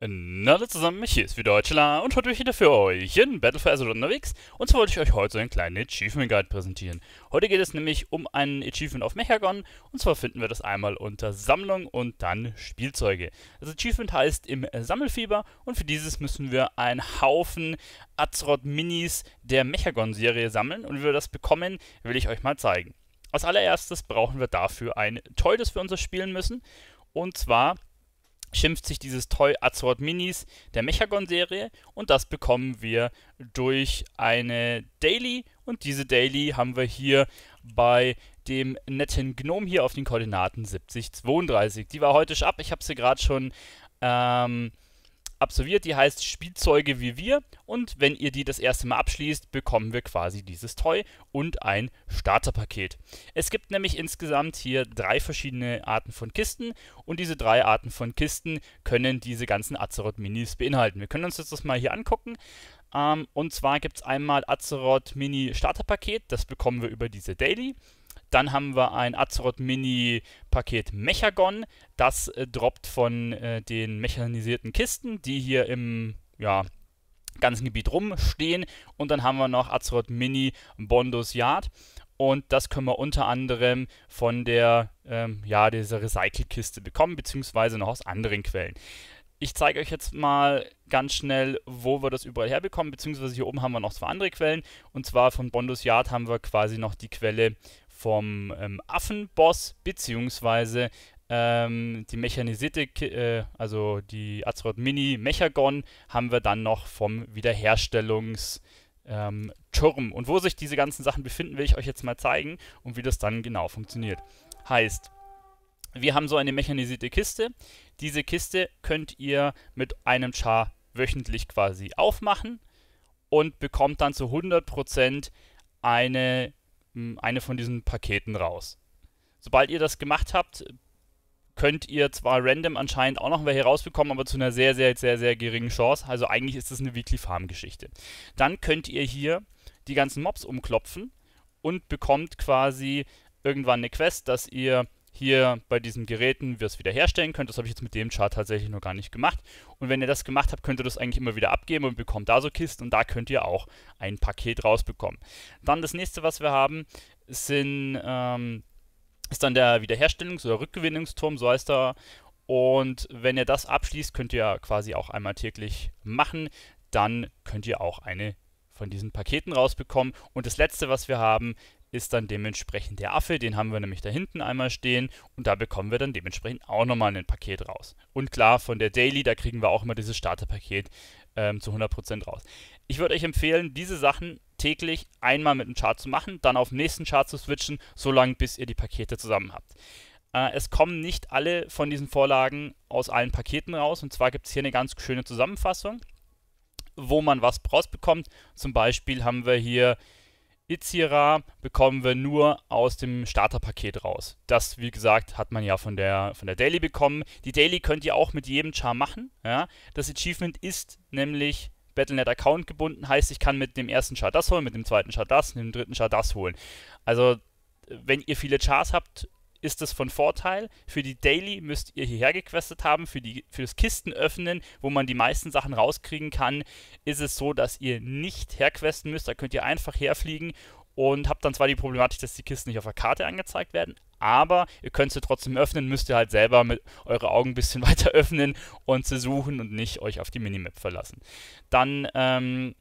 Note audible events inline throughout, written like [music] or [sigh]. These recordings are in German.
Hallo zusammen, hier ist wieder Deutschler und heute bin ich wieder für euch in Battle for Azeroth unterwegs und zwar wollte ich euch heute so einen kleinen Achievement Guide präsentieren. Heute geht es nämlich um ein Achievement auf Mechagon und zwar finden wir das einmal unter Sammlung und dann Spielzeuge. Das Achievement heißt im Sammelfieber und für dieses müssen wir einen Haufen Azeroth Minis der Mechagon Serie sammeln und wie wir das bekommen, will ich euch mal zeigen. Als allererstes brauchen wir dafür ein Toy, das wir uns spielen müssen und zwar schimpft sich dieses Toy Azeroth Minis der Mechagon-Serie und das bekommen wir durch eine Daily und diese Daily haben wir hier bei dem netten Gnome hier auf den Koordinaten 70, 32. Die war heute schon ab, ich habe sie gerade schon ähm, absolviert, die heißt Spielzeuge wie wir und wenn ihr die das erste Mal abschließt, bekommen wir quasi dieses Toy und ein Starterpaket. Es gibt nämlich insgesamt hier drei verschiedene Arten von Kisten und diese drei Arten von Kisten können diese ganzen Azeroth Minis beinhalten. Wir können uns jetzt das mal hier angucken. Ähm, und zwar gibt es einmal Azeroth Mini Starterpaket, das bekommen wir über diese Daily. Dann haben wir ein Azeroth Mini Paket Mechagon. Das äh, droppt von äh, den mechanisierten Kisten, die hier im ja, ganzen Gebiet rumstehen. Und dann haben wir noch Azeroth Mini Bondos Yard. Und das können wir unter anderem von der, ähm, ja, dieser Recycle-Kiste bekommen, beziehungsweise noch aus anderen Quellen. Ich zeige euch jetzt mal ganz schnell, wo wir das überall herbekommen, beziehungsweise hier oben haben wir noch zwei andere Quellen. Und zwar von Bondos Yard haben wir quasi noch die Quelle, vom ähm, Affenboss, beziehungsweise ähm, die mechanisierte, äh, also die Azeroth Mini Mechagon, haben wir dann noch vom Wiederherstellungsturm. Ähm, Und wo sich diese ganzen Sachen befinden, will ich euch jetzt mal zeigen und wie das dann genau funktioniert. Heißt, wir haben so eine mechanisierte Kiste. Diese Kiste könnt ihr mit einem Char wöchentlich quasi aufmachen und bekommt dann zu 100% eine ähm, eine von diesen Paketen raus. Sobald ihr das gemacht habt, könnt ihr zwar random anscheinend auch noch welche rausbekommen, aber zu einer sehr, sehr, sehr, sehr geringen Chance. Also eigentlich ist das eine Weekly Farm Geschichte. Dann könnt ihr hier die ganzen Mobs umklopfen und bekommt quasi irgendwann eine Quest, dass ihr hier bei diesen Geräten wir es wieder herstellen könnt. Das habe ich jetzt mit dem Chart tatsächlich noch gar nicht gemacht. Und wenn ihr das gemacht habt, könnt ihr das eigentlich immer wieder abgeben und bekommt da so Kisten und da könnt ihr auch ein Paket rausbekommen. Dann das nächste, was wir haben, sind, ähm, ist dann der Wiederherstellungs- oder Rückgewinnungsturm, so heißt er. Und wenn ihr das abschließt, könnt ihr quasi auch einmal täglich machen. Dann könnt ihr auch eine von diesen Paketen rausbekommen. Und das letzte, was wir haben, ist dann dementsprechend der Affe, den haben wir nämlich da hinten einmal stehen und da bekommen wir dann dementsprechend auch nochmal ein Paket raus. Und klar, von der Daily, da kriegen wir auch immer dieses Starterpaket ähm, zu 100% raus. Ich würde euch empfehlen, diese Sachen täglich einmal mit dem Chart zu machen, dann auf den nächsten Chart zu switchen, solange bis ihr die Pakete zusammen habt. Äh, es kommen nicht alle von diesen Vorlagen aus allen Paketen raus und zwar gibt es hier eine ganz schöne Zusammenfassung, wo man was rausbekommt. Zum Beispiel haben wir hier Itzira bekommen wir nur aus dem Starterpaket raus. Das, wie gesagt, hat man ja von der, von der Daily bekommen. Die Daily könnt ihr auch mit jedem Char machen. Ja? Das Achievement ist nämlich Battlenet-Account gebunden, heißt, ich kann mit dem ersten Char das holen, mit dem zweiten Char das, mit dem dritten Char das holen. Also, wenn ihr viele Chars habt, ist das von Vorteil. Für die Daily müsst ihr hierher gequestet haben. Für, die, für das Kistenöffnen, wo man die meisten Sachen rauskriegen kann, ist es so, dass ihr nicht herquesten müsst. Da könnt ihr einfach herfliegen und habt dann zwar die Problematik, dass die Kisten nicht auf der Karte angezeigt werden, aber ihr könnt sie trotzdem öffnen, müsst ihr halt selber mit eure Augen ein bisschen [laughs] weiter öffnen und sie suchen und nicht euch auf die Minimap verlassen. Dann ähm,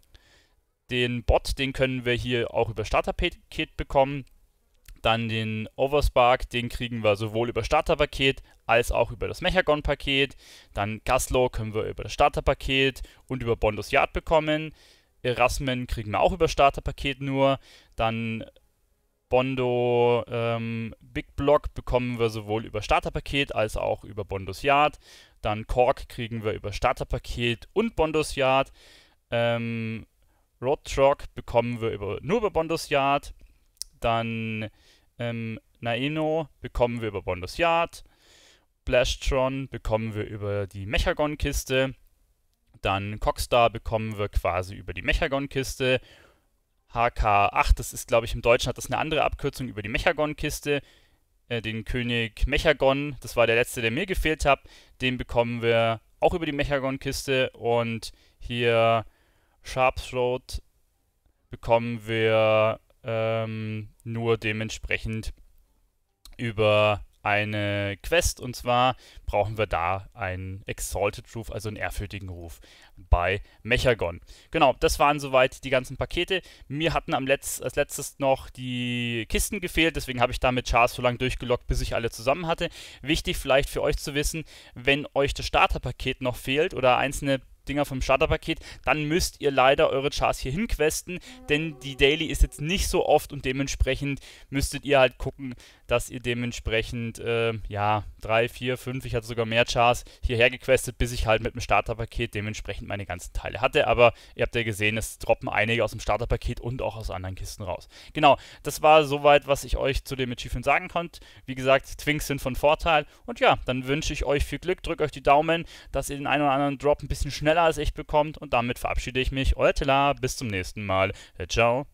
den Bot, den können wir hier auch über starter Starterpaket bekommen. Dann den Overspark, den kriegen wir sowohl über Starterpaket als auch über das Mechagon-Paket. Dann Gaslow können wir über das Starterpaket und über Bondos Yard bekommen. Erasmen kriegen wir auch über Starterpaket nur. Dann Bondo ähm, Big Block bekommen wir sowohl über Starterpaket als auch über Bondos Yard. Dann Kork kriegen wir über Starterpaket und Bondos Yard. Ähm, Roadtrock bekommen wir über, nur über Bondos Yard. Dann ähm, Naeno bekommen wir über Bondos Yard. Blastron bekommen wir über die Mechagon-Kiste. Dann Cockstar bekommen wir quasi über die Mechagon-Kiste. HK8, das ist glaube ich im Deutschen, hat das eine andere Abkürzung über die Mechagon-Kiste. Äh, den König Mechagon, das war der letzte, der mir gefehlt hat, den bekommen wir auch über die Mechagon-Kiste. Und hier Sharpthroat bekommen wir ähm, nur dementsprechend über eine Quest und zwar brauchen wir da einen Exalted Ruf, also einen ehrfürchtigen Ruf bei Mechagon. Genau, das waren soweit die ganzen Pakete. Mir hatten am Letz als letztes noch die Kisten gefehlt, deswegen habe ich da mit Chars so lange durchgelockt, bis ich alle zusammen hatte. Wichtig vielleicht für euch zu wissen, wenn euch das Starterpaket noch fehlt oder einzelne Dinger vom Starterpaket, dann müsst ihr leider eure Chars hier hinquesten, denn die Daily ist jetzt nicht so oft und dementsprechend müsstet ihr halt gucken, dass ihr dementsprechend, äh, ja, 3, 4, 5, ich hatte sogar mehr Chars hierher gequestet, bis ich halt mit dem Starterpaket dementsprechend meine ganzen Teile hatte, aber ihr habt ja gesehen, es droppen einige aus dem Starterpaket und auch aus anderen Kisten raus. Genau, das war soweit, was ich euch zu dem Achievement sagen konnte. Wie gesagt, Twinks sind von Vorteil und ja, dann wünsche ich euch viel Glück, drückt euch die Daumen, dass ihr den einen oder anderen Drop ein bisschen schneller schneller als ich bekommt und damit verabschiede ich mich. Euer Telar, bis zum nächsten Mal. Ciao.